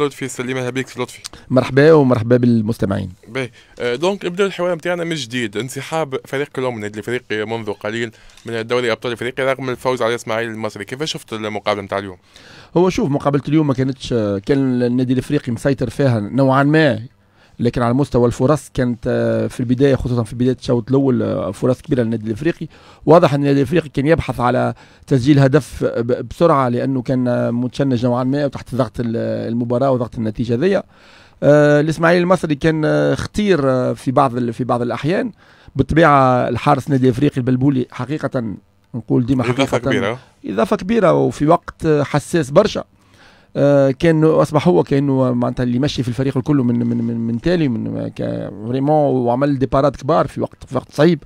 لطفي سليمة هبيك لطفي مرحبا ومرحبا بالمستمعين باهي آه، دونك نبدا الحوار نتاعنا من جديد انسحاب فريق الومنيد الافريقي منذ قليل من دوري ابطال افريقيا رغم الفوز على اسماعيل المصري كيف شفت المقابله نتاع اليوم هو شوف مقابله اليوم ما كانتش كان النادي الافريقي مسيطر فيها نوعا ما لكن على مستوى الفرص كانت آه، في البدايه خصوصا في بدايه الشوط الاول آه، فرص كبيره للنادي الافريقي واضح ان النادي الافريقي كان يبحث على تسجيل هدف بسرعه لانه كان متشنج نوعا ما وتحت ضغط المباراه وضغط النتيجه ذي آه، الاسماعيلي المصري كان اختير في بعض في بعض الاحيان بالطبيعه الحارس النادي الافريقي البلبولي حقيقه نقول ديما حقيقه اضافه كبيره اضافه كبيره وفي وقت حساس برشا آه، كان اصبح هو كانه معناتها اللي مشي في الفريق الكل من من من, من تالي من فريمون وعمل ديبارات كبار في وقت في وقت صعيب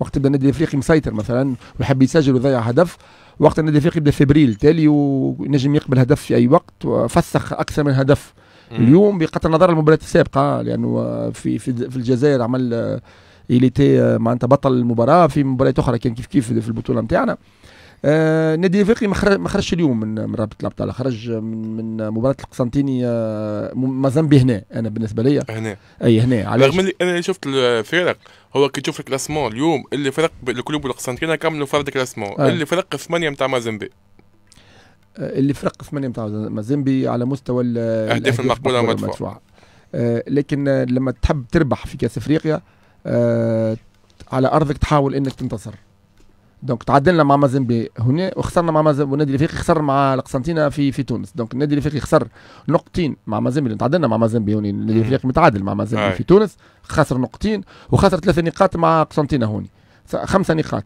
وقت بدا النادي الافريقي مسيطر مثلا ويحب يسجل ويضيع هدف وقت النادي الافريقي يبدا فبريل تالي ونجم يقبل هدف في اي وقت وفسخ اكثر من هدف اليوم بقطع النظر المباريات السابقه لانه في في, في الجزائر عمل إليتي آه، آه، معناتها بطل المباراه في مباريات اخرى كان كيف كيف في البطوله نتاعنا آه نادي افريقي ما خرجش اليوم من رابطه الابطال خرج من من مباراه القسنطيني آه مازامبي هنا انا بالنسبه لي هنا اي هنا رغم اللي انا شفت الفرق هو كي تشوف الكلاسمون اليوم اللي فرق الكلوب والقسنطينه كملوا فرد كلاسمون آه. اللي فرق ثمانيه نتاع مازامبي آه، اللي فرق ثمانيه نتاع مازامبي على مستوى الاهداف المقبوله والمدفوعه آه لكن لما تحب تربح في كاس افريقيا آه على ارضك تحاول انك تنتصر دونك تعادلنا مع مازنبي هنا وخسرنا مع مازنبي والنادي الافريقي خسر مع القسنطينه في في تونس دونك النادي الافريقي خسر نقطتين مع مازنبي تعادلنا مع مازنبي هوني النادي الافريقي متعادل مع مازنبي في تونس خسر نقطتين وخسر ثلاث نقاط مع قسنطينه هوني خمسه نقاط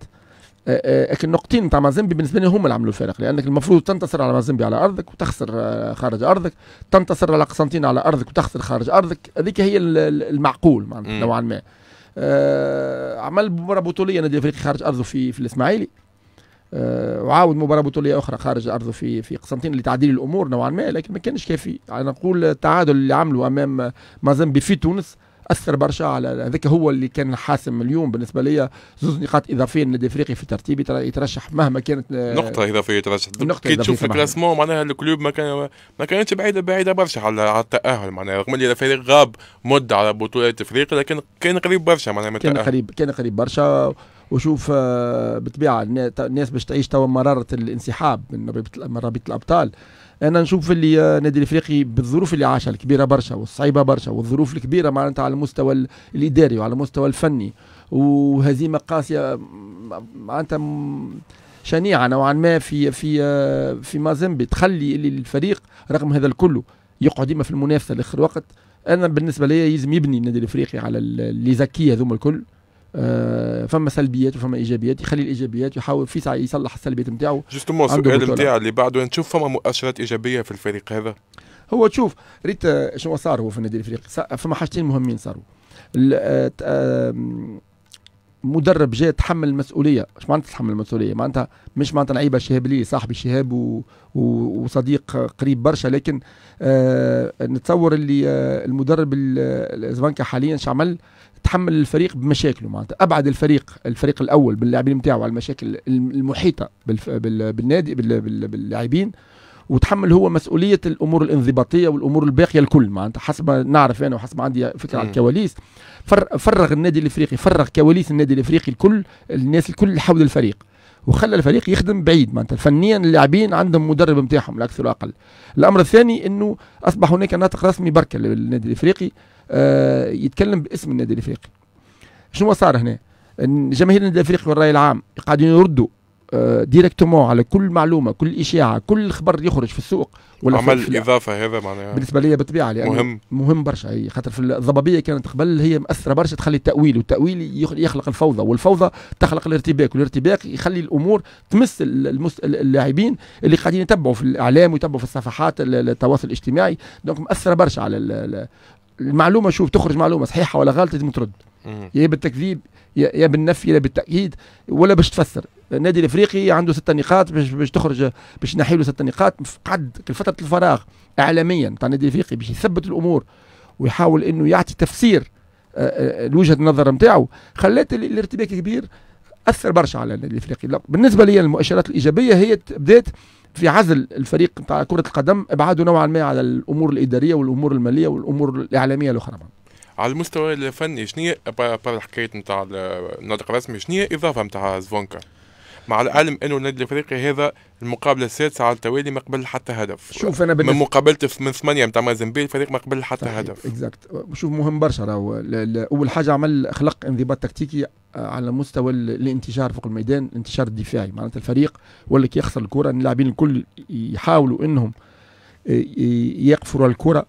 لكن النقطتين نتاع مازنبي بالنسبه لي هما اللي عملوا الفارق لانك المفروض تنتصر على مازنبي على ارضك وتخسر خارج ارضك تنتصر على قسنطينه على ارضك وتخسر خارج ارضك هذيك هي المعقول معناتها نوعا ما آه، عمل مباراه بطوليه نادي افريقي خارج ارضه في في الاسماعيلي آه، وعاود مباراه بطوليه اخرى خارج ارضه في في قسنطينه لتعديل الامور نوعا ما لكن ما كانش كافي يعني نقول التعادل اللي عمله امام مازن في تونس اثر برشا على هذاك هو اللي كان حاسم اليوم بالنسبه لي زوز نقاط اضافيه للنادي الافريقي في ترتيب يترشح مهما كانت آه، نقطه اضافيه يترشح نقطه كي تشوف الكلاسمون معناها الكلوب ما كان ما كانتش بعيده بعيده برشا على التاهل معناها رغم اللي الفريق غاب مده على بطولات افريقيا لكن كان قريب برشا معناها من كان قريب كان قريب برشا وشوف آه، بطبيعة الناس باش تعيش توا مراره الانسحاب من رابطة الابطال انا نشوف اللي آه، نادي الافريقي بالظروف اللي عاشها الكبيره برشا والصعيبه برشا والظروف الكبيره معناتها على المستوى الاداري وعلى المستوى الفني وهزيمه قاسيه معناتها شنيعه نوعا ما في في آه، في مازيمبي تخلي الفريق رغم هذا الكل يقعد ديما في المنافسه لاخر وقت انا بالنسبه لي يلزم يبني النادي الافريقي على اللي زكيه هذوما الكل آه، فما سلبيات وفما ايجابيات يخلي الايجابيات يحاول في ساعه يصلح السلبيات نتاعو جوستومون السؤال نتاع اللي بعده نشوف فما مؤشرات ايجابيه في الفريق هذا هو تشوف ريت شنو صار هو في النادي الافريقي فما حاجتين مهمين صاروا آه، مدرب جاء تحمل المسؤوليه اش معناتها تحمل المسؤوليه معناتها مش معناتها لعيبه شهاب لي صاحب شهاب و... و... وصديق قريب برشا لكن آه نتصور اللي آه المدرب الزبانكا حاليا شعمل عمل تحمل الفريق بمشاكله معناتها ابعد الفريق الفريق الاول باللاعبين نتاعو على المشاكل المحيطه بالف... بال... بالنادي بال... باللاعبين وتحمل هو مسؤوليه الامور الانضباطيه والامور الباقيه الكل معناتها حسب ما نعرف انا وحسب ما عندي فكره على الكواليس فرغ النادي الافريقي فرغ كواليس النادي الافريقي الكل الناس الكل حول الفريق وخلى الفريق يخدم بعيد معناتها فنيا اللاعبين عندهم مدرب نتاعهم الاكثر اكثر واقل الامر الثاني انه اصبح هناك ناطق رسمي بركه للنادي الافريقي آه يتكلم باسم النادي الافريقي شنو صار هنا جماهير النادي الافريقي والراي العام قاعدين يردوا ديريكتومون آه، على كل معلومه كل اشاعه كل خبر يخرج في السوق ولا عمل في اضافه هذا معناها بالنسبه لي بالطبيعه مهم مهم برشا هي خاطر في الضبابيه كانت قبل هي مأثره برشا تخلي التاويل والتاويل يخلق الفوضى والفوضى تخلق الارتباك والارتباك يخلي الامور تمس اللاعبين اللي قاعدين يتبعوا في الاعلام ويتبعوا في الصفحات التواصل الاجتماعي دونك مأثره برشا على المعلومه شوف تخرج معلومه صحيحه ولا غلط لازم ترد يا بالتكذيب يا بالنفي يا بالتاكيد ولا باش تفسر النادي الافريقي عنده ستة نقاط باش باش تخرج باش نحيلو ستة نقاط قعد فتره الفراغ اعلاميا تاع النادي الافريقي باش يثبت الامور ويحاول انه يعطي تفسير آه، آه، لوجهه النظر نتاعو خلات الارتباك الكبير اثر برشا على النادي الافريقي بالنسبه لي المؤشرات الايجابيه هي بدات في عزل الفريق نتاع كره القدم ابعاده نوعا ما على الامور الاداريه والامور الماليه والامور الاعلاميه الاخرى على المستوى الفني شنو هي حكايه نتاع الناطق الرسمي شنو هي الاضافه نتاع زفونكا مع العلم انه النادي الافريقي هذا المقابله السادسه على التوالي ما قبل حتى هدف شوف انا بالنسبة من مقابله من ثمانيه نتاع مازنبي الفريق ما قبل حتى صحيح. هدف اكزاكت شوف مهم برشا راهو اول حاجه عمل خلق انضباط تكتيكي آه، على مستوى الانتشار فوق الميدان الانتشار الدفاعي معناتها الفريق ولا كيخسر يخسر الكره اللاعبين الكل يحاولوا انهم آه، يقفروا الكره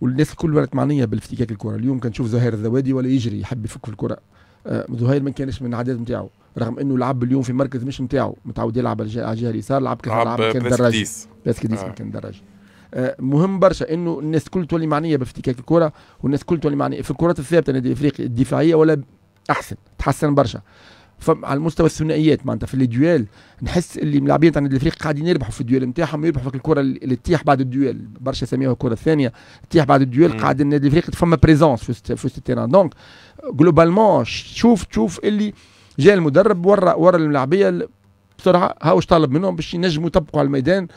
والناس الكل ولات معنيه بالافتكاك الكره اليوم كنشوف زهير الزوادي ولا يجري يحب يفك في الكره آه، زهير ما كانش من العادات نتاعو رغم انه لعب اليوم في مركز مش نتاعو متعود يلعب على الجهه اليسار لعب كيف لعب آه. كان دراج بس كديس آه. مكان دراج مهم برشا انه الناس الكل تولي معنيه بافتكاك الكره والناس الكل تولي معنيه في الكرات الثابته نادي افريقي الدفاعيه ولا احسن تحسن برشا على المستوى الثنائيات معناتها في لي ديوال نحس اللي ملاعبين تاع الفريق قاعدين يربحوا في الديوال نتاعهم يربحوا في الكره اللي تطيح بعد الديوال برشا سميوها الكره الثانيه تطيح بعد الديوال قاعد النادي الافريق فما بريزونس في وسط التيران دونك جلوبالمون شوف تشوف اللي جاء المدرب ورا ورا الملاعبيه بسرعه واش طالب منهم باش ينجموا يطبقوا على الميدان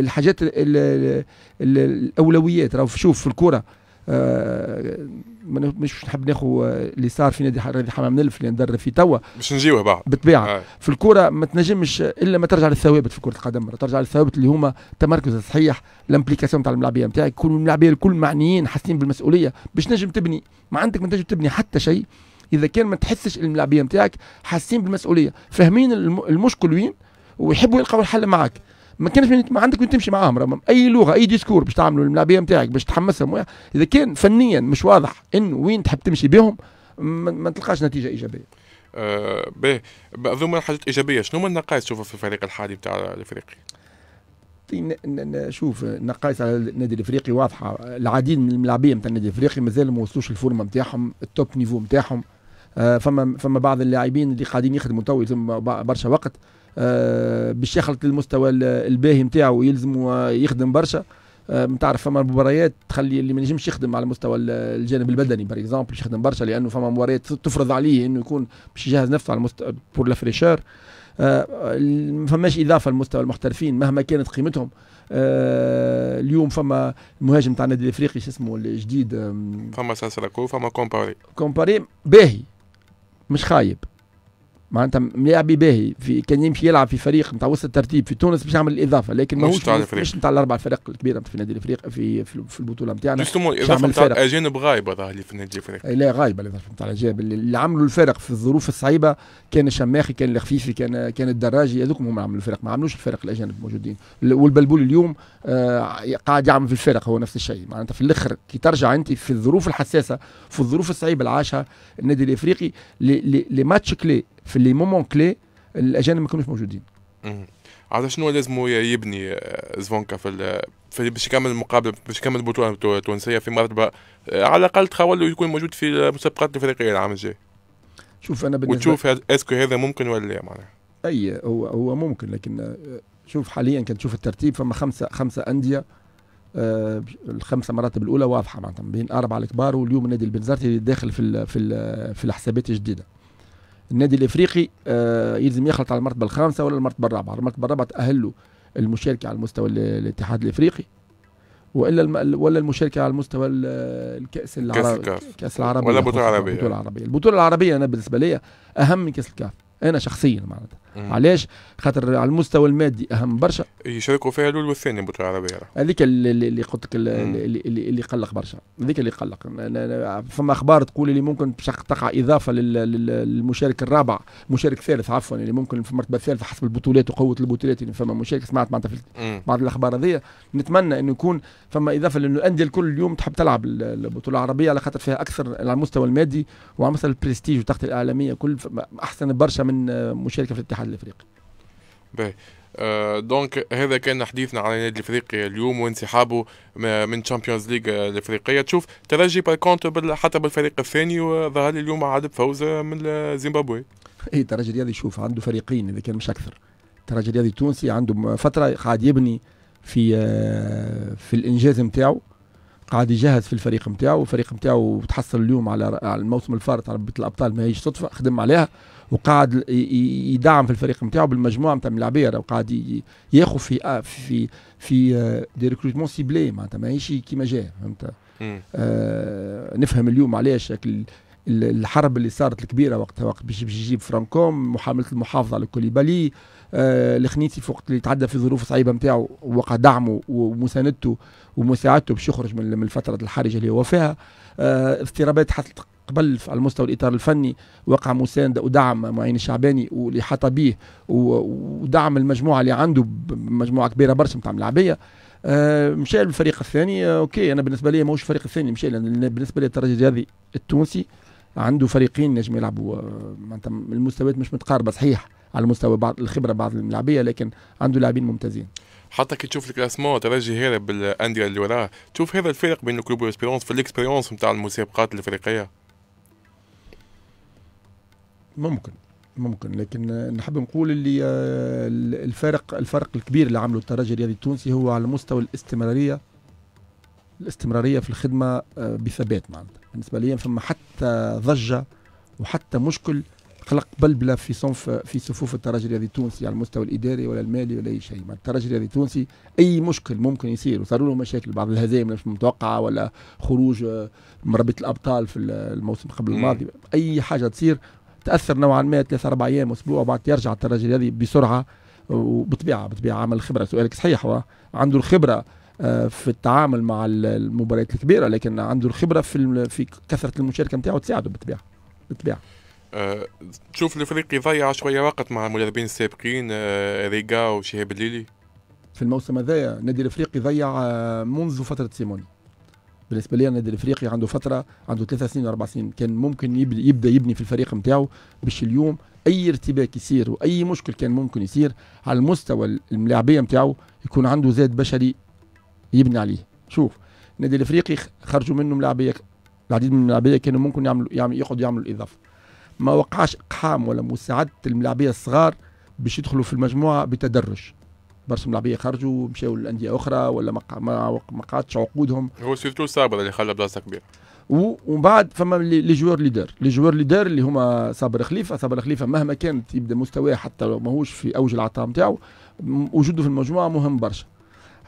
الحاجات الاولويات راهو شوف في الكره آه، مش نحب ناخذ آه، اللي صار في نادي نادي حمام نلف اللي ندرب فيه توا باش نجيوه بعد بالطبيعه آه. في الكره ما تنجمش الا ما ترجع للثوابت في كره القدم ترجع للثوابت اللي هما التمركز الصحيح لامبليكاسيون تاع الملاعبيه نتاعك يكونوا الملاعبيه الكل معنيين حاسين بالمسؤوليه باش نجم تبني ما عندك ما تنجم تبني حتى شيء اذا كان ما تحسش الملاعبيه نتاعك حاسين بالمسؤوليه فاهمين المشكل وين ويحبوا يلقوا الحل معك ما كانش ما عندك وين تمشي معاهم اي لغه اي ديسكور باش تعملوا الملاعبيه نتاعك باش تحمسهم اذا كان فنيا مش واضح انه وين تحب تمشي بهم ما تلقاش نتيجه ايجابيه آه باهي هذوما حاجات ايجابيه شنو هما النقائص تشوفها في الفريق الحالي بتاع الافريقي؟ شوف نقائص على النادي الافريقي واضحه العديد من الملاعبيه نتاع النادي الافريقي مازال ما وصلوش الفورمه نتاعهم التوب نيفو نتاعهم آه فما فما بعض اللاعبين اللي قاعدين يخدموا تو برشا وقت آه، باش يخلط المستوى الباهي نتاعو يلزم آه، يخدم برشا آه، تعرف فما مباريات تخلي اللي ما ينجمش يخدم على مستوى الجانب البدني باغ اكزومبل باش يخدم برشا لانه فما مباريات تفرض عليه انه يكون باش يجهز نفسه على مستوى بور لا فريشور ما فماش اضافه لمستوى المحترفين مهما كانت قيمتهم اليوم فما المهاجم تاع النادي الافريقي شو اسمه الجديد فما سانسلاكو فما كومباري كومباري باهي مش خايب معناتها لاعبي باهي في كان يمشي يلعب في فريق نتاع وسط الترتيب في تونس باش يعمل الاضافه لكن ماهوش مش نتاع الاربع فرق الكبيره في نادي الافريق في في البطوله نتاعنا جوستومون الاضافه نتاع الاجانب غايبه ظهر لي في نادي الافريق لا غايبه الاضافه نتاع الاجانب اللي عملوا الفرق في الظروف الصعيبه كان الشماخي كان الخفيفي كان كان الدراجي هذوك هم عملوا الفرق ما عملوش الفرق الاجانب موجودين والبلبول اليوم آه قاعد يعمل في الفرق هو نفس الشيء معناتها في الاخر كي ترجع انت في الظروف الحساسه في الظروف الصعيبه اللي عاشها النادي الافريقي لماتش كلي في لي مومون كلي الاجانب ما كانوش موجودين عاد شنو لازم يبني آه، زفونكا في في باش يكمل المقابله باش يكمل البطوله التونسيه في مرتبه آه، على الاقل تخول يكون موجود في المسابقات الافريقيه العام الجاي شوف انا بالنسبه وتشوف اسكو هذا ممكن ولا لا معناها اي هو هو ممكن لكن آه، شوف حاليا كان تشوف الترتيب فما خمسه خمسه انديه آه الخمسه مراتب الاولى واضحه معناتها بين اربعه الكبار واليوم نادي البنزرتي داخل في الـ في الـ في الحسابات الجديده النادي الافريقي آه يلزم يخلط على المرتبه الخامسه ولا المرتبه الرابعه المرتبه الرابعه تاهله المشاركه على المستوى الاتحاد الافريقي والا الم... ولا المشاركه على مستوى الكاس العربي كاس, العربي ولا البطوله العربيه البطوله العربيه البطوله العربيه انا بالنسبه لي اهم من كاس الكاف انا شخصيا معناتها علاش خاطر على المستوى المادي اهم برشا يشاركوا فيها الاول والثاني البطوله العربيه هذيك اللي قلت لك اللي, اللي قلق برشا هذيك اللي قلق فما اخبار تقول اللي ممكن تقع اضافه للمشارك الرابع مشارك ثالث عفوا اللي ممكن في المرتبه الثالثه حسب البطولات وقوه البطولات اللي يعني فما مشارك سمعت معناتها في بعض الاخبار هذيا نتمنى انه يكون فما اضافه لانه الانديه الكل اليوم تحب تلعب البطوله العربيه على خاطر فيها اكثر على المستوى المادي وعلى مستوى البرستيج والتغطية الاعلاميه كل احسن برشا من مشاركه في الاتحاد الاتحاد الافريقي. باهي آه، دونك هذا كان حديثنا على النادي الافريقي اليوم وانسحابه من تشامبيونز ليغ الافريقيه تشوف ترجي بالكونت حتى بالفريق الثاني وظهر لي اليوم عاد بفوز من زيمبابوي. اي الترجي الرياضي شوف عنده فريقين اذا كان مش اكثر. الترجي الرياضي التونسي عنده فتره قاعد يبني في آه، في الانجاز نتاعو قاعد يجهز في الفريق نتاعو الفريق نتاعو تحصل اليوم على الموسم الفارط على ربة الابطال ماهيش صدفه خدم عليها وقاعد يدعم في الفريق نتاعو بالمجموعه نتاع الملاعبيه وقاعد ياخذ في آه، في في دي ريكروتمون سيبلي معناتها ماهيش كيما جاء فهمت آه نفهم اليوم علاش الحرب اللي صارت الكبيره وقتها وقت باش يجيب فرانكوم محامله المحافظه على كوليبالي آه الخنيسي في وقت اللي تعدى في ظروف صعيبه نتاعو وقع دعمه ومساندته ومساعدته باش يخرج من الفتره الحرجه اللي هو فيها آه اضطرابات حصلت قبل على المستوى الاطار الفني وقع مسانده ودعم معين الشعباني واللي حط به ودعم المجموعه اللي عنده مجموعه كبيره برشا نتاع ملاعبيه آه مشى للفريق الثاني اوكي انا بالنسبه لي ماهوش الفريق الثاني مشى بالنسبه لي الترجي الرياضي التونسي عنده فريقين نجم يلعبوا آه، معناتها المستويات مش متقاربه صحيح على مستوى بعض الخبره بعض الملاعبيه لكن عنده لاعبين ممتازين حتى كي تشوف الكلاسمون ترجي هذا بالانديه اللي وراه تشوف هذا الفرق بين كلوب اسبيرونس في الاكسبيرونس نتاع المسابقات الافريقيه ممكن ممكن لكن نحب نقول اللي آه، الفارق الفرق الكبير اللي عمله الترجي الرياضي التونسي هو على مستوى الاستمراريه الاستمراريه في الخدمه آه، بثبات معناتها بالنسبه لي فما حتى ضجه وحتى مشكل خلق بلبله في صنف في صفوف الترجي الرياضي التونسي على المستوى الاداري ولا المالي ولا اي شيء الترجي الرياضي التونسي اي مشكل ممكن يصير وصاروا له مشاكل بعض الهزائم مش متوقعه ولا خروج آه، مربط الابطال في الموسم قبل الماضي اي حاجه تصير تاثر نوعا ما ثلاث اربع ايام اسبوع وبعد يرجع الترجي هذه بسرعه آه، وبطبيعه بطبيعه عمل خبره سؤالك صحيح هو عنده الخبره آه، في التعامل مع المباريات الكبيره لكن عنده الخبره في في كثره المشاركه نتاعو تساعده بالطبيعه بالطبيعه أه تشوف الافريقي يضيع شويه وقت مع المدربين السابقين أه ريغا وشهاب الليلي في الموسم هذايا النادي الافريقي ضيع آه، منذ فتره سيموني بالنسبه لي النادي الافريقي عنده فتره عنده ثلاثة سنين اربع سنين كان ممكن يبدا يبدا يبني في الفريق نتاعو باش اليوم اي ارتباك يصير واي مشكل كان ممكن يصير على المستوى الملاعبيه نتاعو يكون عنده زاد بشري يبني عليه شوف النادي الافريقي خرجوا منه ملاعبيه العديد من الملاعبيه كانوا ممكن يعملوا يعمل يقعدوا يعملوا الاضافه ما وقعش اقحام ولا مساعده الملاعبيه الصغار باش يدخلوا في المجموعه بتدرج برسم الملعبيه خرجوا مشاو لانديه اخرى ولا ما قعدش عقودهم هو سيرتو صابر اللي خلى بلاصه كبيره ومن بعد فما لي جوار ليدر لي جوار ليدر اللي هما صابر خليفه صابر خليفه مهما كانت يبدا مستواه حتى لو ماهوش في اوج العطاء نتاعو وجوده في المجموعه مهم برشا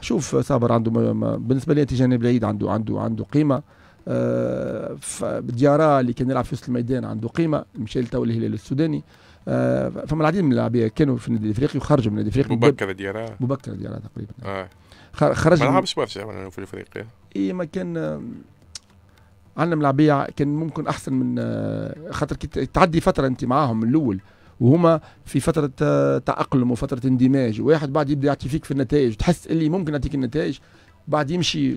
شوف صابر عنده بالنسبه لي تيجاني بعيد عنده عنده عنده قيمه آه ديارا اللي كان يلعب في وسط الميدان عنده قيمه مشى لتو الهلال السوداني آه، فما العديد من اللاعبين كانوا في النادي الافريقي وخرجوا من النادي الافريقي مبكر ديارة مبكر ديارة تقريبا آه. خرج ما لعبش برشا في افريقيا اي ما كان آه، عندنا ملاعبية كان ممكن احسن من آه، خاطر تعدي فتره انت معاهم من الاول وهما في فترة تأقلم وفترة اندماج واحد بعد يبدا يعطي فيك في النتائج تحس اللي ممكن يعطيك النتائج بعد يمشي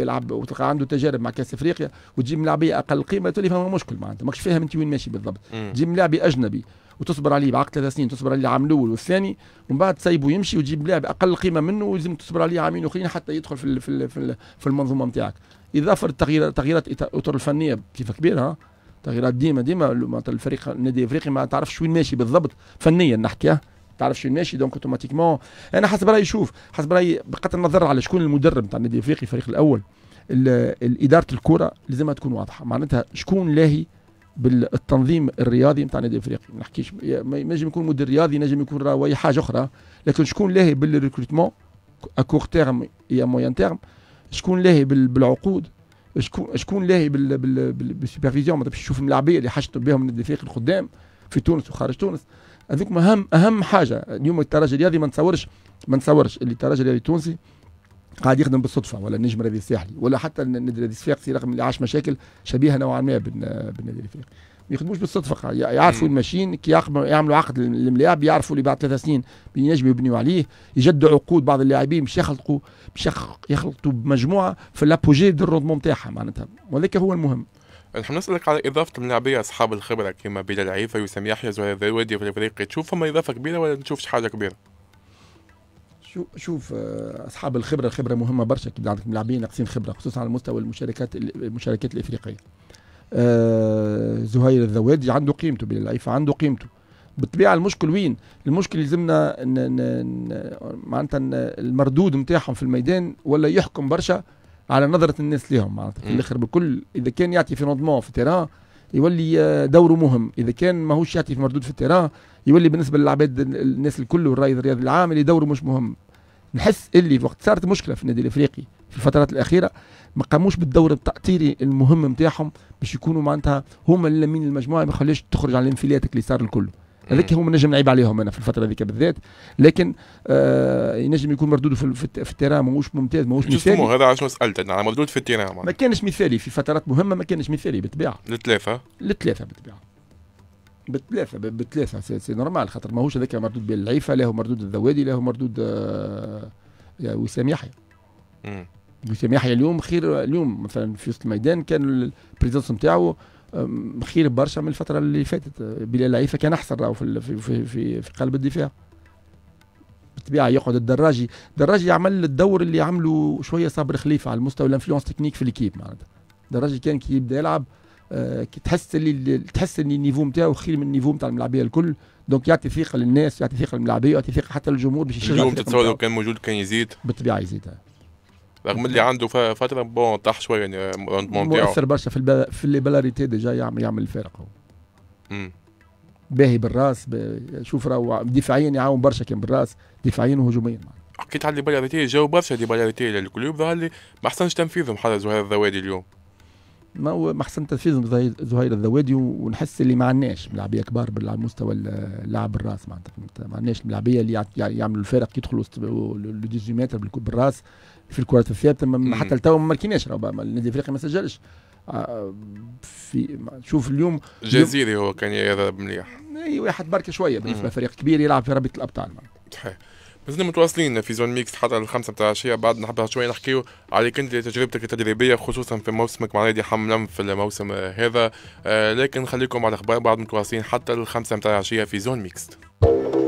يلعب وتلقى عنده تجارب مع كاس افريقيا وتجيب ملاعبيه اقل قيمه تولي فما مشكل معناتها ماكش فاهم انت وين ماشي بالضبط تجيب ملاعبي اجنبي وتصبر عليه بعقد ثلاث سنين تصبر عليه العام الاول والثاني ومن بعد تسيبه يمشي وتجيب لاعب اقل قيمه منه ولازم تصبر عليه عامين اخرين حتى يدخل في في في, في المنظومه نتاعك اضافه التغييرات تغييرات الاطر الفنيه كيف كبيره تغييرات ديما ديما الفريق النادي الافريقي ما تعرفش وين ماشي بالضبط فنيا نحكيها تعرفش ماشي دونك اوتوماتيكمون انا حسب رايي شوف حسب رايي بقت النظر على شكون المدرب تاع النادي الافريقي الفريق الاول اداره الكره لازمها تكون واضحه معناتها شكون لاهي بالتنظيم الرياضي نتاع النادي الافريقي ما نحكيش نجم يكون مدير رياضي نجم يكون راهو حاجه اخرى لكن شكون لاهي بالريكروتمون اكور تيرم يا مويان تيرم شكون لاهي بالعقود شكون شكون لاهي بالسوبرفيزيون ما تشوف الملاعبيه اللي حشتوا بهم النادي الافريقي القدام في تونس وخارج تونس هذوك اهم اهم حاجه اليوم الترجي الرياضي ما نتصورش ما نتصورش اللي الترجي الرياضي التونسي قاعد يخدم بالصدفه ولا النجم الرياضي الساحلي ولا حتى النادي الصفاقسي رغم اللي عاش مشاكل شبيهه نوعا ما بالنادي الافريقي ما يخدموش بالصدفه يعرفوا الماشين كي يعملوا عقد للملاعب يعرفوا اللي بعد ثلاث سنين ينجموا يبنيوا عليه يجدوا عقود بعض اللاعبين باش يخلقوا باش يخلطوا بمجموعه في لابوجي دو رودمون نتاعها معناتها وهذاك هو المهم رح نسألك على إضافة ملاعبية أصحاب الخبرة كما بلا العيفة يوسف يحيى زهير الذروي في الفريق تشوفهم إضافة كبيرة ولا نشوفش حاجة كبيرة؟ شوف آه، اصحاب الخبره الخبره مهمه برشا كي عندك ملاعبين ناقصين خبره خصوصا على مستوى المشاركات المشاركات الافريقيه. آه زهير الذوادي عنده قيمته بلا العيفة عنده قيمته. بالطبيعه المشكل وين؟ المشكل يلزمنا معناتها المردود نتاعهم في الميدان ولا يحكم برشا على نظره الناس لهم معناتها في الاخر بكل اذا كان يعطي في روندمون في التيران يولي آه، دوره مهم اذا كان ماهوش يعطي في مردود في التيران يولي بالنسبه للعباد الناس الكل والراي الرياضي العام اللي دوره مش مهم نحس اللي وقت صارت مشكله في النادي الافريقي في الفترات الاخيره ما قاموش بالدور التاطيري المهم نتاعهم باش يكونوا معناتها هما اللي من المجموعه ما يخليش تخرج على الانفلات اللي صار الكل هذاك هو نجم نعيب عليهم انا في الفتره هذيك بالذات لكن آه ينجم يكون مردوده في, في التيران ماهوش ممتاز ماهوش مثالي هذا علاش سالت على مردود في التيران ما كانش مثالي في فترات مهمه ما كانش مثالي بالطبيعه للثلاثه للثلاثه بالطبيعه بالثلاثه بالثلاثه سي, سي نورمال خاطر ماهوش هذاك مردود بين العيفة لا هو مردود الذوادي لا هو مردود آه وسام يحيى وسام يحيى اليوم خير اليوم مثلا في وسط الميدان كان البريزونس نتاعو خير برشا من الفتره اللي فاتت بلال لعيفة كان احسن راهو في, في, في, في, قلب الدفاع بالطبيعه يقعد الدراجي الدراجي عمل الدور اللي عمله شويه صابر خليفه على المستوى الانفلونس تكنيك في الكيب معناتها الدراجي كان كي يبدا يلعب آه، كي تحس اللي تحس ان النيفو نتاعو خير من النيفو نتاع الملاعبيه الكل دونك يعطي ثقه للناس يعطي ثقه للملاعبيه يعطي ثقه حتى للجمهور باش يشجع اليوم تتصور لو كان موجود كان يزيد بالطبيعه يزيد آه. رغم اللي عنده فتره بون طاح شويه يعني آه، روندمون مؤثر برشا في الب... في اللي بلاريتي ديجا يعمل يعمل الفارق هو باهي بالراس شوف راهو دفاعيا يعاون برشا كان بالراس دفاعيا وهجوميا حكيت على اللي بلاريتي جاو برشا اللي بلاريتي للكلوب ظهر لي ما احسنش تنفيذهم حرز وهذا الزوادي اليوم ما هو محسن تنفيذ زهير الذوادي ونحس اللي ما عندناش ملاعبيه كبار على مستوى اللاعب بالراس معناتها ما عندناش ملاعبيه اللي يعملوا الفرق يدخلوا لو 18 متر بالراس في الكرات الثابته حتى لتوا ما ماركيناش النادي الافريقي ما سجلش آه، في شوف اليوم جزيري هو كان يذهب مليح اي واحد بركه شويه بالنسبه لفريق كبير يلعب في رابطه الابطال معناتها مازلنا متواصلين في زون ميكس حتى الخمسة متاع العشية بعد نحب شوية نحكيو عليك أنت تجربتك التدريبية خصوصا في موسمك مع نادي حملم في الموسم هذا آه، لكن خليكم على الأخبار بعد متواصلين حتى الخمسة متاع العشية في زون ميكس